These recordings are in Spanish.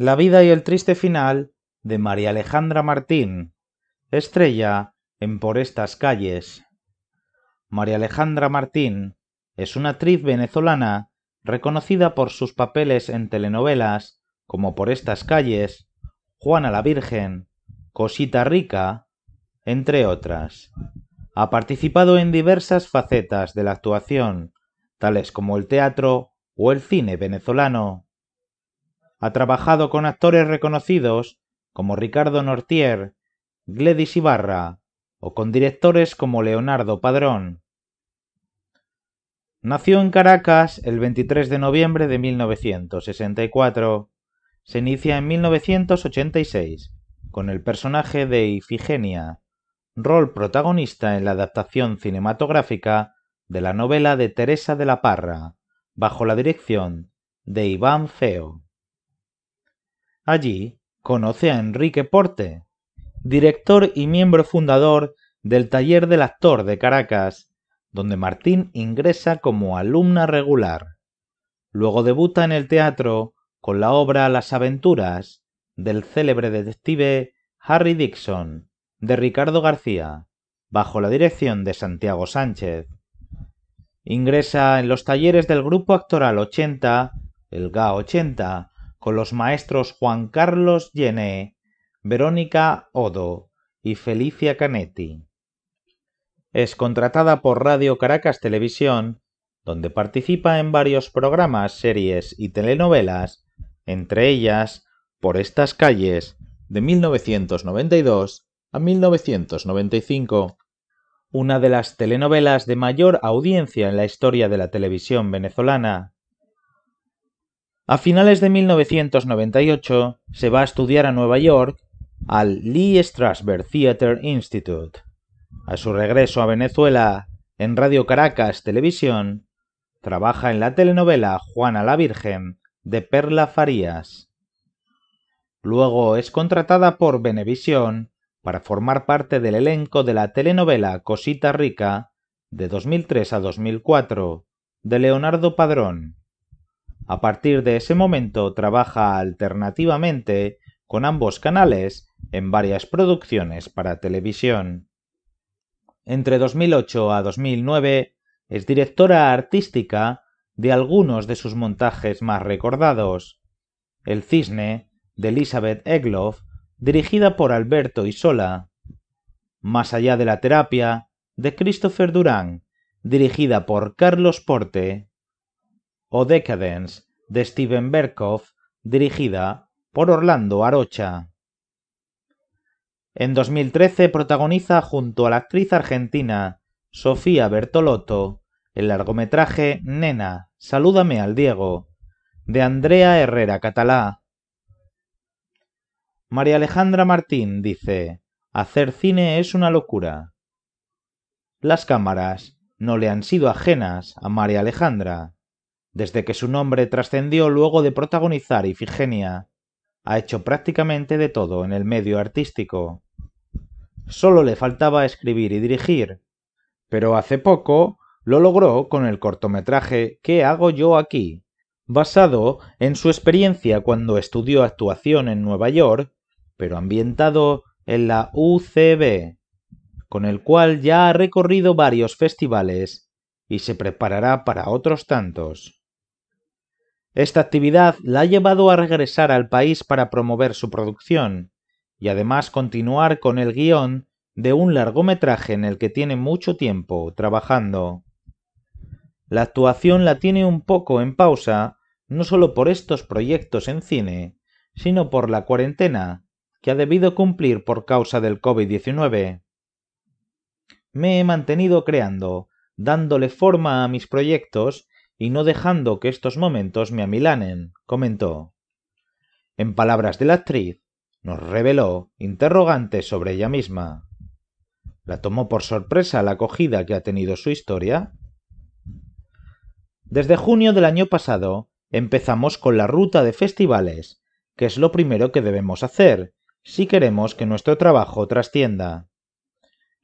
La vida y el triste final de María Alejandra Martín, estrella en Por estas calles. María Alejandra Martín es una actriz venezolana reconocida por sus papeles en telenovelas como Por estas calles, Juana la Virgen, Cosita Rica, entre otras. Ha participado en diversas facetas de la actuación, tales como el teatro o el cine venezolano. Ha trabajado con actores reconocidos como Ricardo Nortier, Gladys Ibarra o con directores como Leonardo Padrón. Nació en Caracas el 23 de noviembre de 1964. Se inicia en 1986 con el personaje de Ifigenia, rol protagonista en la adaptación cinematográfica de la novela de Teresa de la Parra, bajo la dirección de Iván Feo. Allí conoce a Enrique Porte, director y miembro fundador del Taller del Actor de Caracas, donde Martín ingresa como alumna regular. Luego debuta en el teatro con la obra Las aventuras del célebre detective Harry Dixon, de Ricardo García, bajo la dirección de Santiago Sánchez. Ingresa en los talleres del grupo actoral 80, el GA 80, con los maestros Juan Carlos Llené, Verónica Odo y Felicia Canetti. Es contratada por Radio Caracas Televisión, donde participa en varios programas, series y telenovelas, entre ellas Por estas calles, de 1992 a 1995, una de las telenovelas de mayor audiencia en la historia de la televisión venezolana. A finales de 1998 se va a estudiar a Nueva York al Lee Strasberg Theatre Institute. A su regreso a Venezuela, en Radio Caracas Televisión, trabaja en la telenovela Juana la Virgen de Perla Farías. Luego es contratada por Venevisión para formar parte del elenco de la telenovela Cosita Rica de 2003 a 2004 de Leonardo Padrón. A partir de ese momento trabaja alternativamente con ambos canales en varias producciones para televisión. Entre 2008 a 2009 es directora artística de algunos de sus montajes más recordados. El cisne de Elizabeth Egloff, dirigida por Alberto Isola. Más allá de la terapia de Christopher Durán, dirigida por Carlos Porte o Decadence de Steven Berkoff, dirigida por Orlando Arocha. En 2013 protagoniza junto a la actriz argentina Sofía Bertolotto el largometraje Nena, Salúdame al Diego, de Andrea Herrera Catalá. María Alejandra Martín dice, hacer cine es una locura. Las cámaras no le han sido ajenas a María Alejandra. Desde que su nombre trascendió luego de protagonizar Ifigenia, ha hecho prácticamente de todo en el medio artístico. Solo le faltaba escribir y dirigir, pero hace poco lo logró con el cortometraje ¿Qué hago yo aquí? basado en su experiencia cuando estudió actuación en Nueva York, pero ambientado en la UCB, con el cual ya ha recorrido varios festivales y se preparará para otros tantos. Esta actividad la ha llevado a regresar al país para promover su producción, y además continuar con el guión de un largometraje en el que tiene mucho tiempo trabajando. La actuación la tiene un poco en pausa, no solo por estos proyectos en cine, sino por la cuarentena, que ha debido cumplir por causa del COVID-19. Me he mantenido creando, dándole forma a mis proyectos y no dejando que estos momentos me amilanen, comentó. En palabras de la actriz, nos reveló interrogantes sobre ella misma. ¿La tomó por sorpresa la acogida que ha tenido su historia? Desde junio del año pasado empezamos con la ruta de festivales, que es lo primero que debemos hacer si queremos que nuestro trabajo trascienda.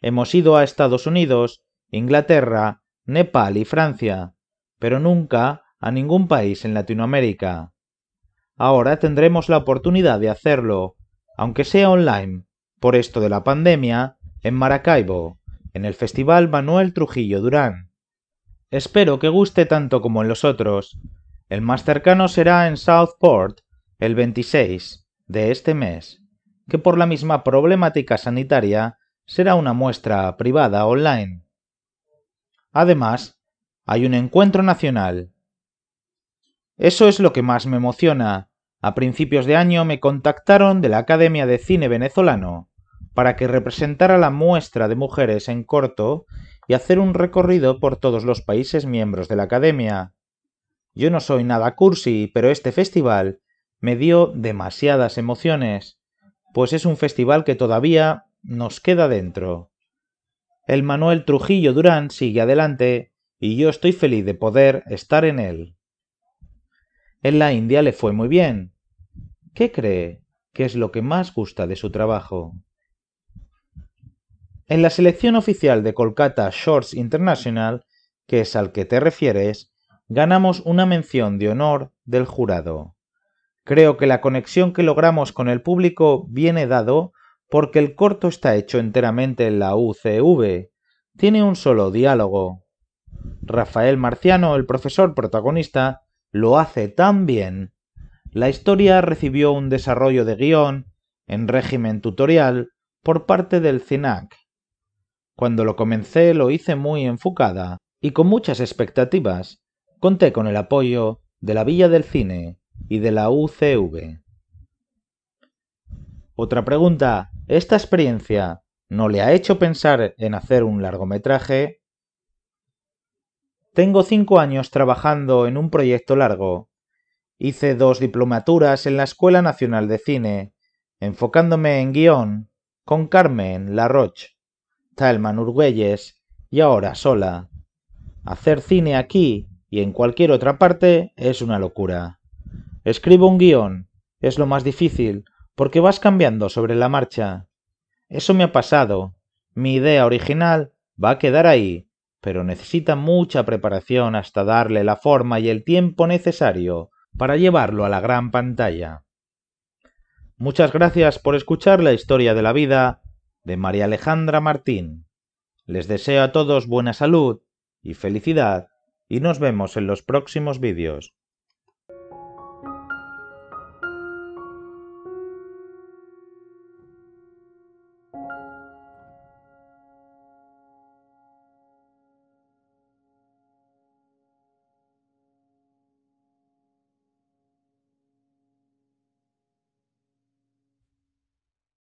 Hemos ido a Estados Unidos, Inglaterra, Nepal y Francia, pero nunca a ningún país en Latinoamérica. Ahora tendremos la oportunidad de hacerlo, aunque sea online, por esto de la pandemia, en Maracaibo, en el Festival Manuel Trujillo Durán. Espero que guste tanto como en los otros. El más cercano será en Southport, el 26 de este mes, que por la misma problemática sanitaria será una muestra privada online. Además, hay un encuentro nacional. Eso es lo que más me emociona. A principios de año me contactaron de la Academia de Cine Venezolano para que representara la muestra de mujeres en corto y hacer un recorrido por todos los países miembros de la Academia. Yo no soy nada cursi, pero este festival me dio demasiadas emociones, pues es un festival que todavía nos queda dentro. El Manuel Trujillo Durán sigue adelante y yo estoy feliz de poder estar en él. En la India le fue muy bien. ¿Qué cree que es lo que más gusta de su trabajo? En la selección oficial de Kolkata Shorts International, que es al que te refieres, ganamos una mención de honor del jurado. Creo que la conexión que logramos con el público viene dado porque el corto está hecho enteramente en la UCV, tiene un solo diálogo, Rafael Marciano, el profesor protagonista, lo hace tan bien. La historia recibió un desarrollo de guión en régimen tutorial por parte del CINAC. Cuando lo comencé lo hice muy enfocada y con muchas expectativas. Conté con el apoyo de la Villa del Cine y de la UCV. Otra pregunta, ¿esta experiencia no le ha hecho pensar en hacer un largometraje? Tengo cinco años trabajando en un proyecto largo. Hice dos diplomaturas en la Escuela Nacional de Cine, enfocándome en guión, con Carmen Laroche, Talman Urgüelles y ahora sola. Hacer cine aquí y en cualquier otra parte es una locura. Escribo un guión, es lo más difícil, porque vas cambiando sobre la marcha. Eso me ha pasado. Mi idea original va a quedar ahí, pero necesita mucha preparación hasta darle la forma y el tiempo necesario para llevarlo a la gran pantalla. Muchas gracias por escuchar la historia de la vida de María Alejandra Martín. Les deseo a todos buena salud y felicidad y nos vemos en los próximos vídeos.